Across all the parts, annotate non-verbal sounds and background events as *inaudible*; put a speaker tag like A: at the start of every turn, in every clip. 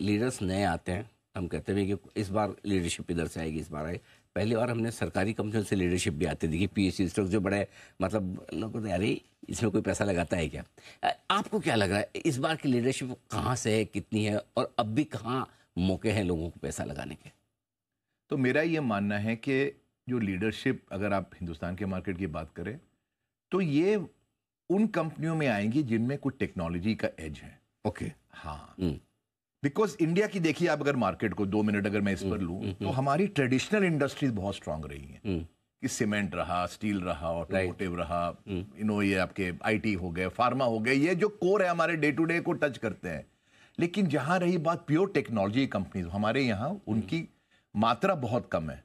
A: Leaders नए आते हैं हम कहते भी कि इस बार लीडरशिप इधर से आएगी इस बार आएगी पहली बार हमने सरकारी कंपनियों से लीडरशिप भी आती देखी पी एच स्टॉक जो बड़े मतलब लोग यार अरे इसमें कोई पैसा लगाता है क्या आपको क्या लग रहा है इस बार की लीडरशिप कहाँ से है कितनी है और अब भी कहाँ मौके हैं लोगों को पैसा लगाने के तो मेरा ये मानना है कि
B: जो लीडरशिप अगर आप हिंदुस्तान के मार्केट की बात करें तो ये उन कंपनियों में आएंगी जिनमें कुछ टेक्नोलॉजी का एज है ओके okay. हाँ हम्म। बिकॉज इंडिया की देखिए आप अगर मार्केट को दो मिनट अगर मैं इस पर हम्म, लू हम्म, तो हम्म। हमारी ट्रेडिशनल इंडस्ट्रीज बहुत स्ट्रांग रही है कि सीमेंट रहा स्टील रहा ऑटोमोटिव रहा यू नो ये आपके आईटी हो गए फार्मा हो गए ये जो कोर है हमारे डे टू डे को टच करते हैं लेकिन जहां रही बात प्योर टेक्नोलॉजी कंपनीज हमारे यहाँ उनकी मात्रा बहुत कम है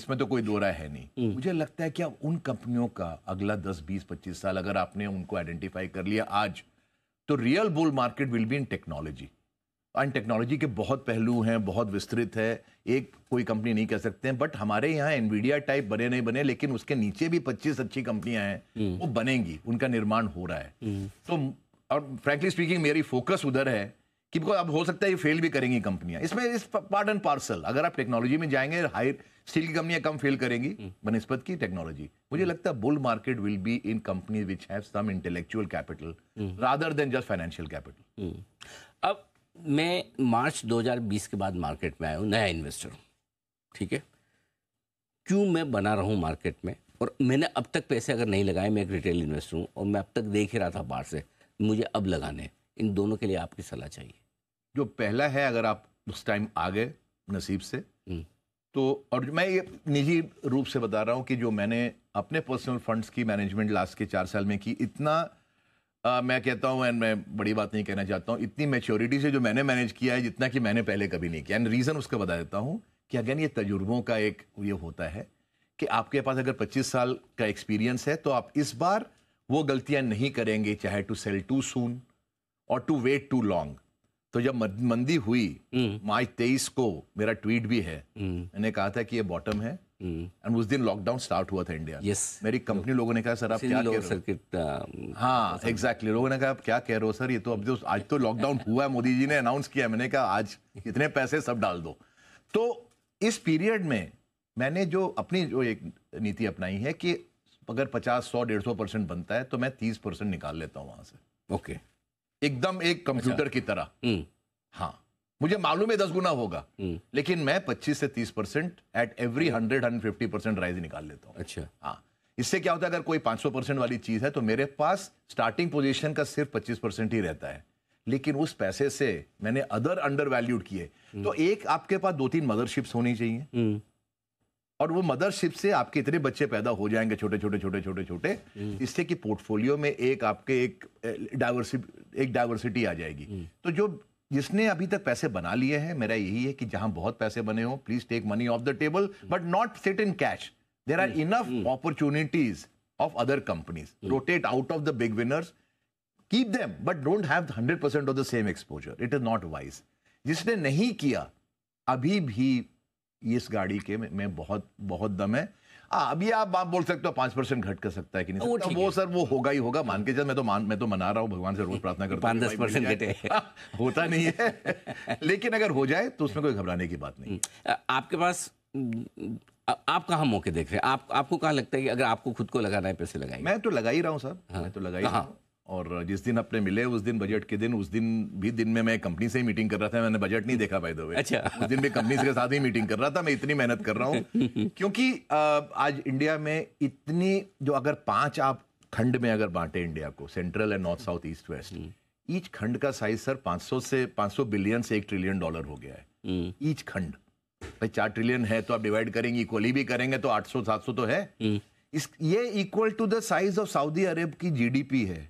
B: इसमें तो कोई दो राय है नहीं मुझे लगता है कि उन कंपनियों का अगला दस बीस पच्चीस साल अगर आपने उनको आइडेंटिफाई कर लिया आज तो real bull market will be in technology and technology के बहुत पहलू हैं बहुत विस्तृत है एक कोई कंपनी नहीं कह सकते हैं बट हमारे यहाँ एनवीडिया टाइप बने नहीं बने लेकिन उसके नीचे भी 25 अच्छी कंपनियां हैं हम्म। वो बनेंगी उनका निर्माण हो रहा है हम्म। तो और फ्रैंकली स्पीकिंग मेरी फोकस उधर है कि अब हो सकता है ये फेल भी करेंगी कंपनियां इसमें इस पार्ट एंड पार्सल अगर आप टेक्नोलॉजी में जाएंगे हायर स्टील की कंपनियां कम फेल करेंगी बनस्पत हम्म। की टेक्नोलॉजी मुझे लगता है bull market will be in company which have some intellectual capital rather than just financial capital
A: अब मैं मार्च 2020 के बाद मार्केट में आया हूँ नया इन्वेस्टर हूँ ठीक है क्यों मैं बना रहा हूँ मार्केट में और मैंने अब तक पैसे अगर नहीं लगाए मैं एक रिटेल इन्वेस्टर हूँ और मैं अब तक देख ही रहा था बाहर से मुझे अब लगाने इन दोनों के लिए आपकी सलाह चाहिए जो पहला है अगर आप उस टाइम आ गए नसीब से हम्म। तो और मैं ये निजी
B: रूप से बता रहा हूँ कि जो मैंने अपने पर्सनल फंड्स की मैनेजमेंट लास्ट के चार साल में की इतना मैं कहता हूँ एंड मैं बड़ी बात नहीं कहना चाहता हूँ इतनी मेच्योरिटी से जो मैंने मैनेज किया है जितना कि मैंने पहले कभी नहीं किया एंड रीज़न उसका बता देता हूँ कि अगेन ये तजुर्बों का एक ये होता है कि आपके पास अगर 25 साल का एक्सपीरियंस है तो आप इस बार वो गलतियाँ नहीं करेंगे चाहे टू सेल टू सून और टू वेट टू लॉन्ग तो जब मंदी हुई हम्म। मार्च तेईस को मेरा ट्वीट भी है हम्म। मैंने कहा था कि ये बॉटम है एंड हम्म। उस दिन लॉकडाउन स्टार्ट हुआ था इंडिया yes. मेरी कंपनी लोगों ने कहा सर आप क्या कह रहे
A: हो
B: हाँ एग्जैक्टली लोगों ने कहा आप क्या कह रहे हो सर ये तो अब जो आज तो लॉकडाउन हुआ है मोदी जी ने अनाउंस किया मैंने कहा आज इतने पैसे सब डाल दो तो इस पीरियड में मैंने जो अपनी जो एक नीति अपनाई है कि अगर पचास सौ डेढ़ सौ परसेंट बनता है तो मैं तीस परसेंट निकाल लेता हूँ वहां से ओके okay. एकदम एक कंप्यूटर अच्छा। की तरह हम्म। हाँ मुझे मालूम है दस गुना होगा हम्म। लेकिन मैं पच्चीस से तीस percent at every hundred 100 fifty percent rise निकाल लेता हूँ अच्छा हाँ इससे क्या होता है अगर कोई पांच सौ परसेंट वाली चीज है तो मेरे पास स्टार्टिंग पोजिशन का सिर्फ पच्चीस परसेंट ही रहता है लेकिन उस पैसे से मैंने अदर अंडर वैल्यूड किए हम्म। तो एक आपके पास दो तीन मदरशिप्स होनी चाहिए और वो मदरशिप से आपके इतने बच्चे पैदा हो जाएंगे छोटे छोटे छोटे छोटे छोटे इससे कि पोर्टफोलियो में एक आपके एक डाइवर्सिटी eh, एक डाइवर्सिटी आ जाएगी हम्म। तो जो जिसने अभी तक पैसे बना लिए हैं मेरा यही है कि जहां बहुत पैसे बने हो please take money off the table but not sit in cash there are enough opportunities of other companies rotate out of the big winners keep them but don't have hundred percent of the same exposure it is not wise जिसने नहीं किया अभी भी इस गाड़ी के में बहुत बहुत दम है हाँ, अभी आप आप बोल सकते हो पांच परसेंट घट कर सकता है कि नहीं सकता वो सर वो होगा ही होगा मान के चल मैं तो मान मैं तो मना रहा हूँ भगवान से रोज प्रार्थना करता हूँ दस परसेंट घटे हाँ, होता नहीं है लेकिन
A: अगर हो जाए तो उसमें कोई घबराने की बात नहीं हम्म। आपके पास आप कहाँ मौके देख रहे हैं आप आपको कहाँ लगता है कि अगर आपको खुद को लगाना है पैसे लगाएंगे मैं तो लगा ही रहा हूँ सर हाँ। मैं तो लगा ही रहा हूँ
B: और जिस दिन अपने मिले उस दिन बजट के दिन उस दिन भी दिन में मैं कंपनी से ही मीटिंग कर रहा था मैंने बजट नहीं देखा भाई दो अच्छा उस दिन भी कंपनी के साथ ही मीटिंग कर रहा था मैं इतनी मेहनत कर रहा हूँ *laughs* क्योंकि आज इंडिया में इतनी जो अगर पांच आप खंड में अगर बांटे इंडिया को central and north south east west each खंड का साइज सर 500 से 500 बिलियन से एक ट्रिलियन डॉलर हो गया है ईच हम्म। खंड भाई चार ट्रिलियन है तो आप डिवाइड करेंगे इक्वली भी करेंगे तो 800 700 तो है हम्म। इस ये equal to the size of Saudi Arab की जीडीपी है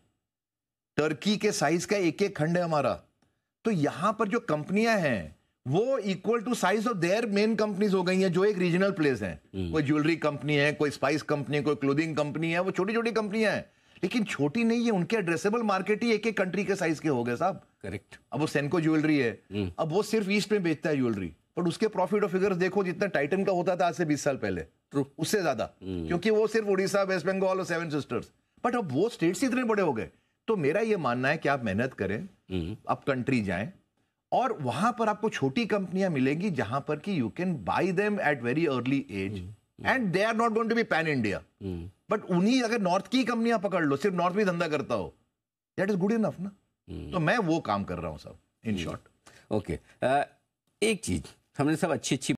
B: टर्की के साइज का एक एक खंड है हमारा तो यहां पर जो कंपनियां हैं वो equal to size of their main companies हो गई हैं जो एक रीजनल प्लेस हम्म। है कोई ज्वेलरी कंपनी है कोई स्पाइस कंपनी कोई क्लोदिंग कंपनी है वो छोटी छोटी कंपनियां हैं लेकिन छोटी नहीं है उनके एड्रेसेबल मार्केट ही एक एक कंट्री के साइज के हो गए साहब करेक्ट अब वो सेनको ज्वेलरी है हम्म। अब वो सिर्फ ईस्ट में बेचता है ज्वेलरी बट उसके प्रॉफिट और फिगर्स देखो जितना टाइटन का होता था आज से बीस साल पहले ट्रू उससे ज्यादा हम्म। क्योंकि वो सिर्फ उड़ीसा वेस्ट बंगाल और सेवन सिस्टर्स बट अब वो स्टेट्स इतने बड़े हो गए तो मेरा ये मानना है कि आप मेहनत करें हम्म। आप कंट्री जाएं और वहां पर आपको छोटी कंपनियां मिलेंगी जहां पर कि you can buy them at very early age and they are not going to be pan India but उन्हीं अगर नॉर्थ की कंपनियां पकड़ लो सिर्फ नॉर्थ में धंधा करता हो दैट इज गुड इनफ ना
A: हम्म। तो मैं वो काम कर रहा हूं सब इन शॉर्ट ओके एक चीज हमने सब अच्छी अच्छी